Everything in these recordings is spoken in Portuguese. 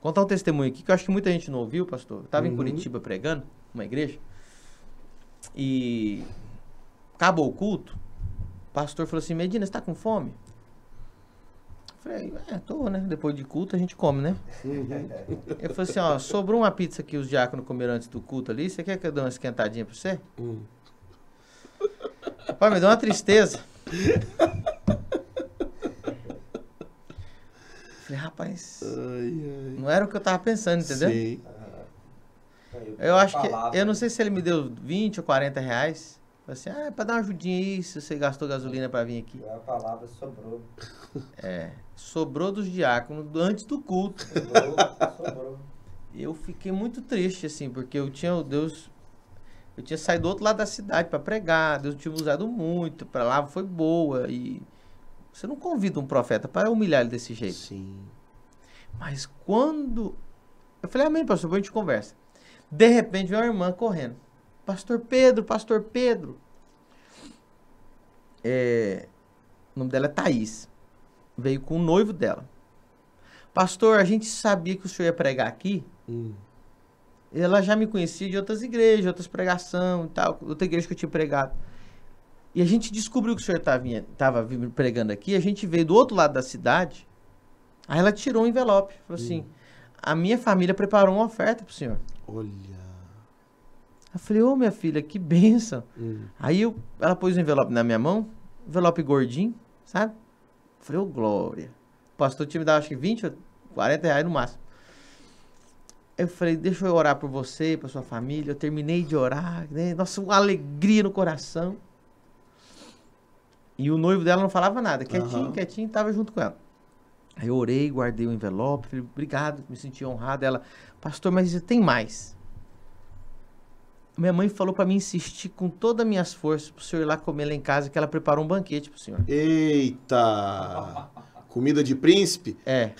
Contar um testemunho aqui que eu acho que muita gente não ouviu, pastor. Eu tava uhum. em Curitiba pregando, uma igreja. E acabou o culto. O pastor falou assim: Medina, você está com fome? Eu falei, é, tô, né? Depois de culto a gente come, né? Uhum. eu falei assim: ó, sobrou uma pizza que os diáconos comeram antes do culto ali. Você quer que eu dê uma esquentadinha pra você? Uhum. Pai, me deu uma tristeza. Falei, rapaz. Ai, ai. Não era o que eu tava pensando, entendeu? Sim. Eu acho que. Eu não sei se ele me deu 20 ou 40 reais. Falei assim, ah, é pra dar uma ajudinha aí se você gastou gasolina pra vir aqui. É a palavra sobrou. É. Sobrou dos diáconos antes do culto. Sobrou, sobrou. Eu fiquei muito triste, assim, porque eu tinha, Deus, eu tinha saído do outro lado da cidade para pregar, Deus tinha usado muito para lá, foi boa e você não convida um profeta para humilhar ele desse jeito. Sim. Mas quando. Eu falei, amém, pastor, depois a gente conversa. De repente veio uma irmã correndo. Pastor Pedro, pastor Pedro. É... O nome dela é Thaís. Veio com o noivo dela. Pastor, a gente sabia que o senhor ia pregar aqui. Hum. Ela já me conhecia de outras igrejas, outras pregação e tal. Outra igreja que eu tinha pregado. E a gente descobriu que o senhor estava pregando aqui, a gente veio do outro lado da cidade, aí ela tirou um envelope, falou assim, a minha família preparou uma oferta para o senhor. Olha... Eu falei, ô oh, minha filha, que benção. Hum. Aí eu, ela pôs o um envelope na minha mão, envelope gordinho, sabe? Eu falei, ô oh, glória. O pastor tinha me dado acho que 20 ou 40 reais no máximo. Eu falei, deixa eu orar por você, por sua família. Eu terminei de orar, né? Nossa, uma alegria no coração. E o noivo dela não falava nada, quietinho, uhum. quietinho, tava junto com ela. Aí eu orei, guardei o envelope, falei, obrigado, me senti honrado. Ela, pastor, mas tem mais. Minha mãe falou para mim insistir com todas as minhas forças pro senhor ir lá comer lá em casa, que ela preparou um banquete pro senhor. Eita! Comida de príncipe? É.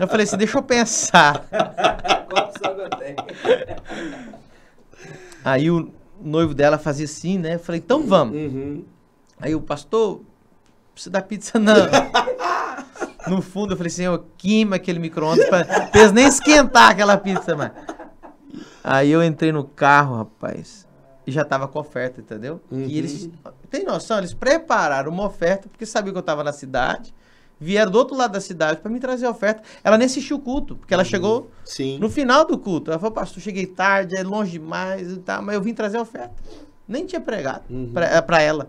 eu falei assim, deixa eu pensar. Aí o noivo dela fazia assim, né? Eu falei, então vamos. Uhum. Aí o pastor, precisa dar pizza não. No fundo eu falei, assim, eu queima aquele micro-ondas pra eles nem esquentar aquela pizza, mano. Aí eu entrei no carro, rapaz, e já tava com oferta, entendeu? Uhum. E eles, tem noção, eles prepararam uma oferta, porque sabiam que eu tava na cidade, vieram do outro lado da cidade para me trazer a oferta. Ela nem assistiu o culto, porque ela uhum. chegou Sim. no final do culto. Ela falou, pastor, cheguei tarde, é longe demais e tal, mas eu vim trazer a oferta. Nem tinha pregado uhum. pra ela.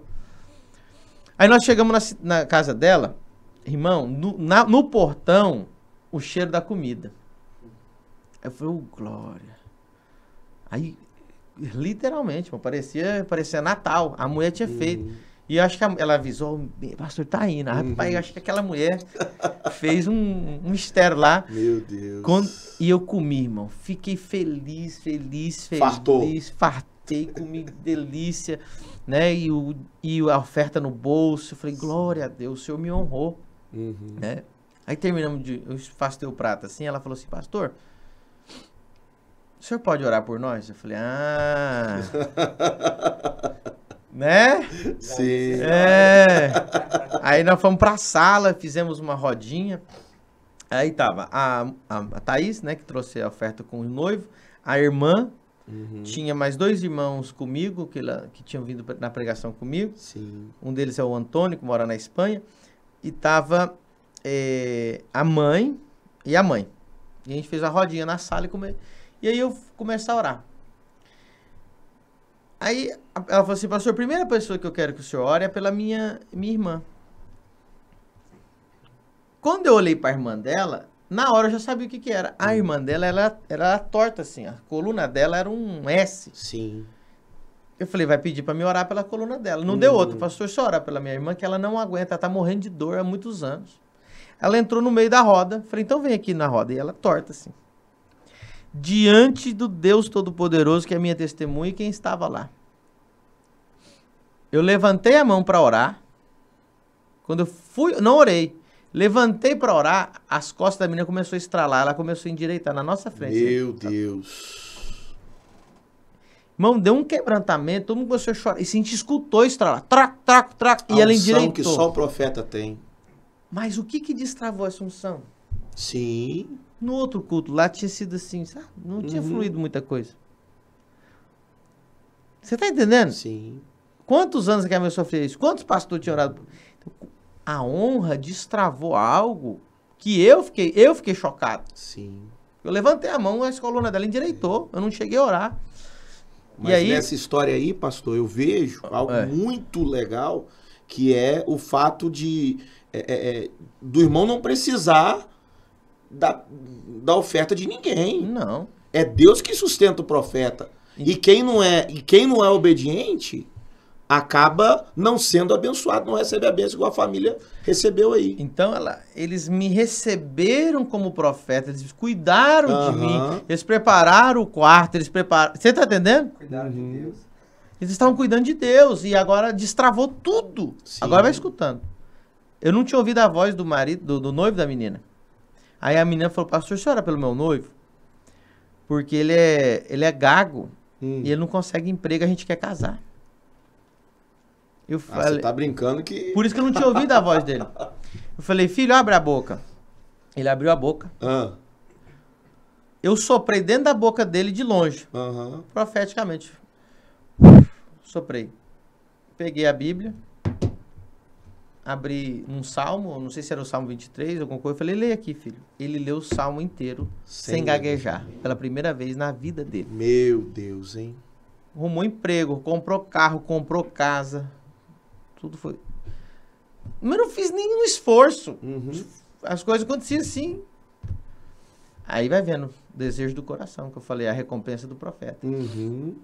Aí nós chegamos na, na casa dela, irmão, no, na, no portão, o cheiro da comida. Eu falei, oh, glória. Aí, literalmente, mano, parecia, parecia Natal. A mulher tinha uhum. feito. E acho que a, ela avisou, pastor, tá indo. Ah, uhum. Rapaz, acho que aquela mulher fez um, um mistério lá. Meu Deus. Quando, e eu comi, irmão. Fiquei feliz, feliz, feliz. Fartou. Fartou jantei, comi delícia, né? E, o, e a oferta no bolso. Eu falei, glória a Deus, o Senhor me honrou, uhum. né? Aí terminamos de. Eu faço teu prato assim. Ela falou assim, pastor, o senhor pode orar por nós? Eu falei, ah. né? Sim. É. Aí nós fomos pra sala, fizemos uma rodinha. Aí tava a, a, a Thaís, né, que trouxe a oferta com o noivo, a irmã Uhum. Tinha mais dois irmãos comigo, que, lá, que tinham vindo na pregação comigo. Sim. Um deles é o Antônio, que mora na Espanha. E tava é, a mãe e a mãe. E a gente fez a rodinha na sala e come... E aí eu comecei a orar. Aí ela falou assim, pastor, a primeira pessoa que eu quero que o senhor ore é pela minha, minha irmã. Quando eu olhei para a irmã dela, na hora eu já sabia o que, que era. A uhum. irmã dela ela, ela era torta, assim. A coluna dela era um S. Sim. Eu falei, vai pedir para me orar pela coluna dela. Não hum. deu outro. Uhum. Pastor, só orar pela minha irmã, que ela não aguenta, ela tá morrendo de dor há muitos anos. Ela entrou no meio da roda. Falei, então vem aqui na roda. E ela torta, assim. Diante do Deus Todo-Poderoso, que é minha testemunha, e quem estava lá. Eu levantei a mão para orar. Quando eu fui, não orei. Levantei para orar, as costas da menina começou a estralar, ela começou a endireitar na nossa frente. Né? Meu né? Deus. Irmão, deu um quebrantamento, todo mundo começou a chorar. E a gente escutou estralar, trac, trac, trac, a e ela endireitou. que só o profeta tem. Mas o que que destravou essa unção? Sim. No outro culto lá tinha sido assim, sabe? Não tinha uhum. fluído muita coisa. Você tá entendendo? Sim. Quantos anos que a minha sofria isso? Quantos pastores tinham orado? a honra destravou algo que eu fiquei, eu fiquei chocado. Sim. Eu levantei a mão, a coluna dela endireitou, eu não cheguei a orar. Mas e aí... nessa história aí, pastor, eu vejo ah, algo é. muito legal, que é o fato de é, é, é, do irmão não precisar da, da oferta de ninguém. Não. É Deus que sustenta o profeta. E quem não é, e quem não é obediente, acaba não sendo abençoado, não recebe a bênção igual a família recebeu aí. Então, ela, eles me receberam como profeta, eles cuidaram uhum. de mim, eles prepararam o quarto, eles prepararam. Você tá entendendo? Cuidaram de Deus. Eles estavam cuidando de Deus e agora destravou tudo. Sim. Agora vai escutando. Eu não tinha ouvido a voz do marido, do, do noivo da menina. Aí a menina falou, pastor, senhora pelo meu noivo? Porque ele é, ele é gago hum. e ele não consegue emprego, a gente quer casar. Eu ah, falei, você tá brincando que. Por isso que eu não tinha ouvido a voz dele. Eu falei, filho, abre a boca. Ele abriu a boca. Ah. Eu soprei dentro da boca dele de longe. Profeticamente. Soprei. Peguei a Bíblia. Abri um salmo, não sei se era o salmo 23 ou alguma coisa. Eu falei, leia aqui, filho. Ele leu o salmo inteiro, sem, sem gaguejar, Deus. pela primeira vez na vida dele. Meu Deus, hein? Arrumou emprego, comprou carro, comprou casa, tudo foi. Mas não fiz nenhum esforço. Uhum. As coisas aconteciam assim. Aí vai vendo, desejo do coração, que eu falei, a recompensa do profeta. Uhum.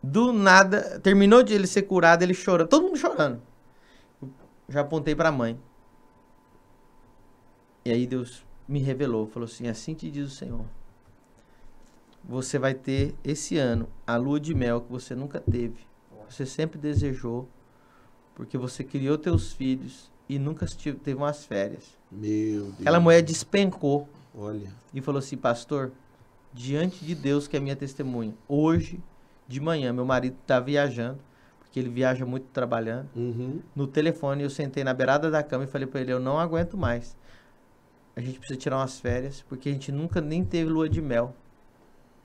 Do nada, terminou de ele ser curado, ele chorando, todo mundo chorando. Já apontei para a mãe. E aí Deus me revelou, falou assim: assim te diz o Senhor. Você vai ter esse ano a lua de mel que você nunca teve. Você sempre desejou, porque você criou teus filhos e nunca teve umas férias. Meu Deus. Aquela mulher despencou. Olha. E falou assim, pastor, diante de Deus que é minha testemunha, hoje de manhã meu marido está viajando, porque ele viaja muito trabalhando. Uhum. No telefone eu sentei na beirada da cama e falei para ele, eu não aguento mais. A gente precisa tirar umas férias, porque a gente nunca nem teve lua de mel.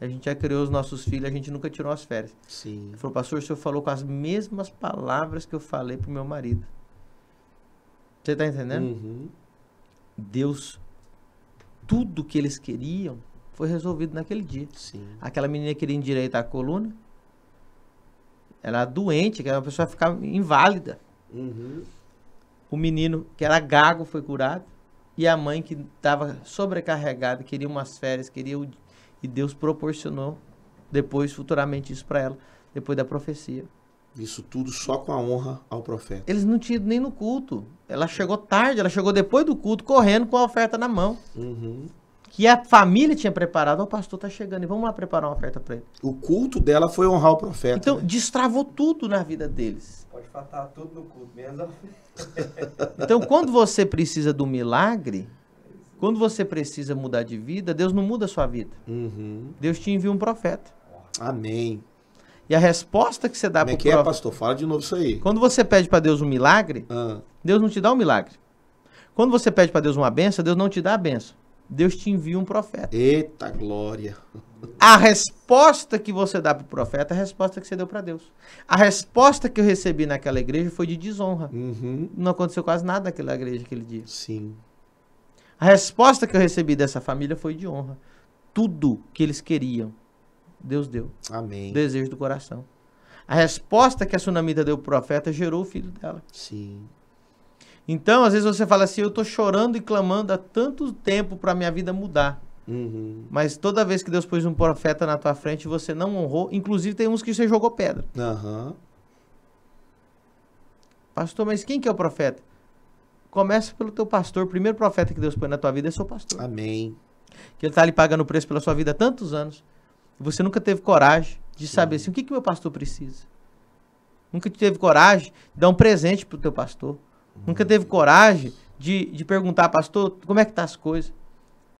A gente já criou os nossos filhos, a gente nunca tirou as férias. Sim. Ele falou, pastor, o senhor falou com as mesmas palavras que eu falei pro meu marido. Você tá entendendo? Uhum. Deus, tudo que eles queriam foi resolvido naquele dia. Sim. Aquela menina queria endireitar a coluna. Ela era doente, que era uma pessoa que ficava inválida. Uhum. O menino que era gago foi curado. E a mãe que estava sobrecarregada, queria umas férias, queria o e Deus proporcionou depois, futuramente, isso para ela, depois da profecia. Isso tudo só com a honra ao profeta. Eles não tinham nem no culto. Ela chegou tarde, ela chegou depois do culto, correndo com a oferta na mão. Uhum. Que a família tinha preparado. O pastor tá chegando e vamos lá preparar uma oferta para ele. O culto dela foi honrar o profeta. Então, né? destravou tudo na vida deles. Pode faltar tudo no culto, menos a Então, quando você precisa do milagre, quando você precisa mudar de vida, Deus não muda a sua vida. Uhum. Deus te envia um profeta. Amém. E a resposta que você dá para o profeta... Como é que é, pastor? Fala de novo isso aí. Quando você pede para Deus um milagre, ah. Deus não te dá um milagre. Quando você pede para Deus uma benção, Deus não te dá a benção. Deus te envia um profeta. Eita glória! A resposta que você dá para o profeta é a resposta que você deu para Deus. A resposta que eu recebi naquela igreja foi de desonra. Uhum. Não aconteceu quase nada naquela igreja aquele dia. Sim. A resposta que eu recebi dessa família foi de honra. Tudo que eles queriam, Deus deu. Amém. Desejo do coração. A resposta que a sunamita deu pro profeta gerou o filho dela. Sim. Então, às vezes você fala assim, eu estou chorando e clamando há tanto tempo para minha vida mudar. Uhum. Mas toda vez que Deus pôs um profeta na tua frente, você não honrou. Inclusive, tem uns que você jogou pedra. Uhum. Pastor, mas quem que é o profeta? Começa pelo teu pastor. O primeiro profeta que Deus põe na tua vida é seu pastor. Amém. Que ele está ali pagando o preço pela sua vida há tantos anos. Você nunca teve coragem de Sim. saber assim, o que, que meu pastor precisa. Nunca teve coragem de dar um presente para o teu pastor. Nunca teve coragem de, de perguntar, pastor, como é que tá as coisas.